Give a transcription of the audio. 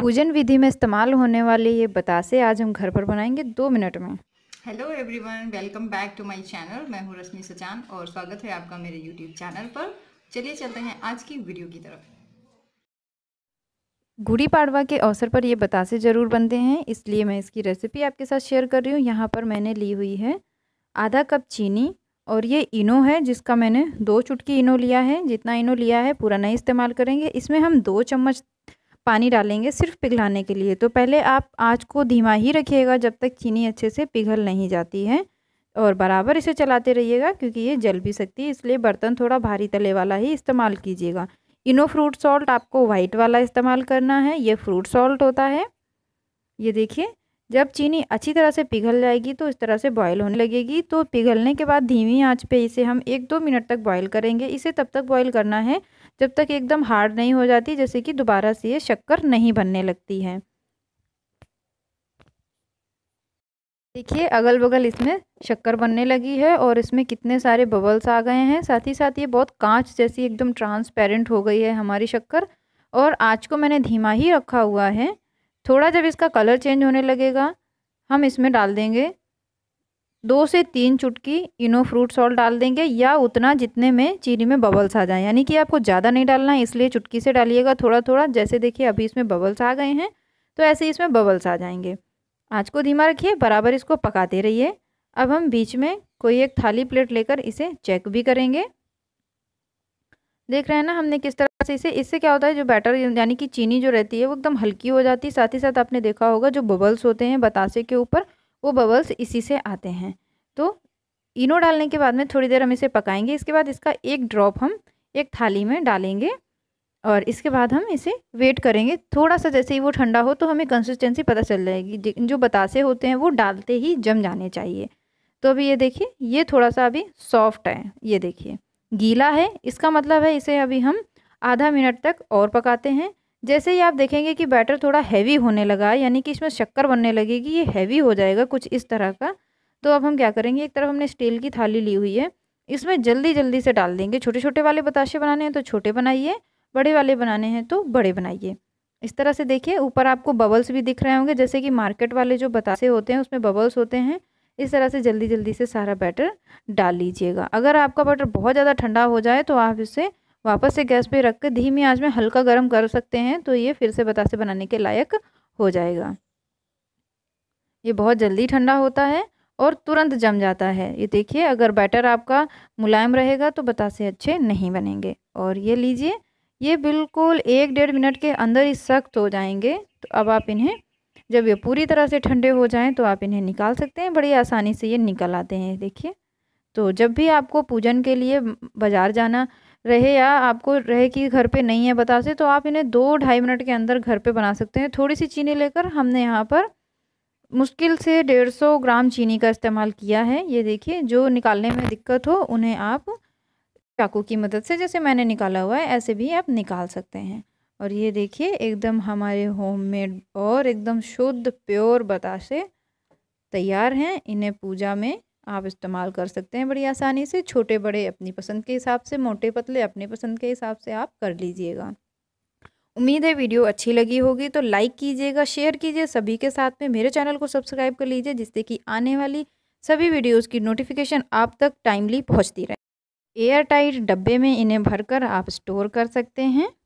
पूजन विधि में इस्तेमाल होने वाले ये बतासे आज हम घर पर बनाएंगे दो मिनट में hello everyone welcome back to my channel मैं हूँ रश्मि सचान और स्वागत है आपका मेरे यूट्यूब चैनल पर चलिए चलते हैं आज की वीडियो की तरफ गुड़ी पाड़वा के अवसर पर ये बतासे ज़रूर बनते हैं इसलिए मैं इसकी रेसिपी आपके साथ शेयर कर रही हूँ यहाँ पर मैंने ली हुई है आधा कप चीनी और ये इनो है जिसका मैंने दो चुटकी इनो लिया है जितना इनो लिया है पूरा नहीं इस्तेमाल करेंगे इसमें हम दो चम्मच पानी डालेंगे सिर्फ पिघलाने के लिए तो पहले आप आँच को धीमा ही रखिएगा जब तक चीनी अच्छे से पिघल नहीं जाती है और बराबर इसे चलाते रहिएगा क्योंकि ये जल भी सकती है इसलिए बर्तन थोड़ा भारी तले वाला ही इस्तेमाल कीजिएगा इनो फ्रूट सॉल्ट आपको वाइट वाला इस्तेमाल करना है ये फ्रूट सॉल्ट होता है ये देखिए जब चीनी अच्छी तरह से पिघल जाएगी तो इस तरह से बॉयल होने लगेगी तो पिघलने के बाद धीमी आंच पे इसे हम एक दो मिनट तक बॉयल करेंगे इसे तब तक बॉयल करना है जब तक एकदम हार्ड नहीं हो जाती जैसे कि दोबारा से ये शक्कर नहीं बनने लगती है देखिए अगल बगल इसमें शक्कर बनने लगी है और इसमें कितने सारे बबल्स आ गए हैं साथ ही साथ ये बहुत कांच जैसी एकदम ट्रांसपेरेंट हो गई है हमारी शक्कर और आँच को मैंने धीमा ही रखा हुआ है थोड़ा जब इसका कलर चेंज होने लगेगा हम इसमें डाल देंगे दो से तीन चुटकी इनो फ्रूट सॉल्ट डाल देंगे या उतना जितने में चीनी में बबल्स आ जाए यानी कि आपको ज़्यादा नहीं डालना है इसलिए चुटकी से डालिएगा थोड़ा थोड़ा जैसे देखिए अभी इसमें बबल्स आ गए हैं तो ऐसे ही इसमें बबल्स आ जाएंगे आँच को धीमा रखिए बराबर इसको पकाते रहिए अब हम बीच में कोई एक थाली प्लेट लेकर इसे चेक भी करेंगे देख रहे हैं ना हमने किस तरह से इसे इससे क्या होता है जो बैटर यानी कि चीनी जो रहती है वो एकदम हल्की हो जाती है साथ ही साथ आपने देखा होगा जो बबल्स होते हैं बतासे के ऊपर वो बबल्स इसी से आते हैं तो इनो डालने के बाद में थोड़ी देर हम इसे पकाएंगे इसके बाद इसका एक ड्रॉप हम एक थाली में डालेंगे और इसके बाद हम इसे वेट करेंगे थोड़ा सा जैसे ही वो ठंडा हो तो हमें कंसिस्टेंसी पता चल जाएगी जो बतासे होते हैं वो डालते ही जम जाने चाहिए तो अभी ये देखिए ये थोड़ा सा अभी सॉफ्ट है ये देखिए गीला है इसका मतलब है इसे अभी हम आधा मिनट तक और पकाते हैं जैसे ही आप देखेंगे कि बैटर थोड़ा हैवी होने लगा यानी कि इसमें शक्कर बनने लगेगी ये हैवी हो जाएगा कुछ इस तरह का तो अब हम क्या करेंगे एक तरफ हमने स्टील की थाली ली हुई है इसमें जल्दी जल्दी से डाल देंगे छोटे छोटे वाले बताशे बनाने हैं तो छोटे बनाइए बड़े वाले बनाने हैं तो बड़े बनाइए इस तरह से देखिए ऊपर आपको बबल्स भी दिख रहे होंगे जैसे कि मार्केट वाले जो बताशे होते हैं उसमें बबल्स होते हैं इस तरह से जल्दी जल्दी से सारा बैटर डाल लीजिएगा अगर आपका बैटर बहुत ज़्यादा ठंडा हो जाए तो आप इसे वापस से गैस पे रख कर धीमी आंच में हल्का गर्म कर सकते हैं तो ये फिर से बतासे बनाने के लायक हो जाएगा ये बहुत जल्दी ठंडा होता है और तुरंत जम जाता है ये देखिए अगर बैटर आपका मुलायम रहेगा तो बतासे अच्छे नहीं बनेंगे और ये लीजिए ये बिल्कुल एक डेढ़ मिनट के अंदर ही सख्त हो जाएंगे तो अब आप इन्हें जब ये पूरी तरह से ठंडे हो जाएं तो आप इन्हें निकाल सकते हैं बड़ी आसानी से ये निकल आते हैं देखिए तो जब भी आपको पूजन के लिए बाज़ार जाना रहे या आपको रहे कि घर पे नहीं है बता से तो आप इन्हें दो ढाई मिनट के अंदर घर पे बना सकते हैं थोड़ी सी चीनी लेकर हमने यहाँ पर मुश्किल से डेढ़ सौ ग्राम चीनी का इस्तेमाल किया है ये देखिए जो निकालने में दिक्कत हो उन्हें आप चाकू की मदद से जैसे मैंने निकाला हुआ है ऐसे भी आप निकाल सकते हैं और ये देखिए एकदम हमारे होममेड और एकदम शुद्ध प्योर बताशे तैयार हैं इन्हें पूजा में आप इस्तेमाल कर सकते हैं बड़ी आसानी से छोटे बड़े अपनी पसंद के हिसाब से मोटे पतले अपने पसंद के हिसाब से आप कर लीजिएगा उम्मीद है वीडियो अच्छी लगी होगी तो लाइक कीजिएगा शेयर कीजिए सभी के साथ में मेरे चैनल को सब्सक्राइब कर लीजिए जिससे कि आने वाली सभी वीडियोस की नोटिफिकेशन आप तक टाइमली पहुंचती रहे एयर टाइट डब्बे में इन्हें भरकर आप स्टोर कर सकते हैं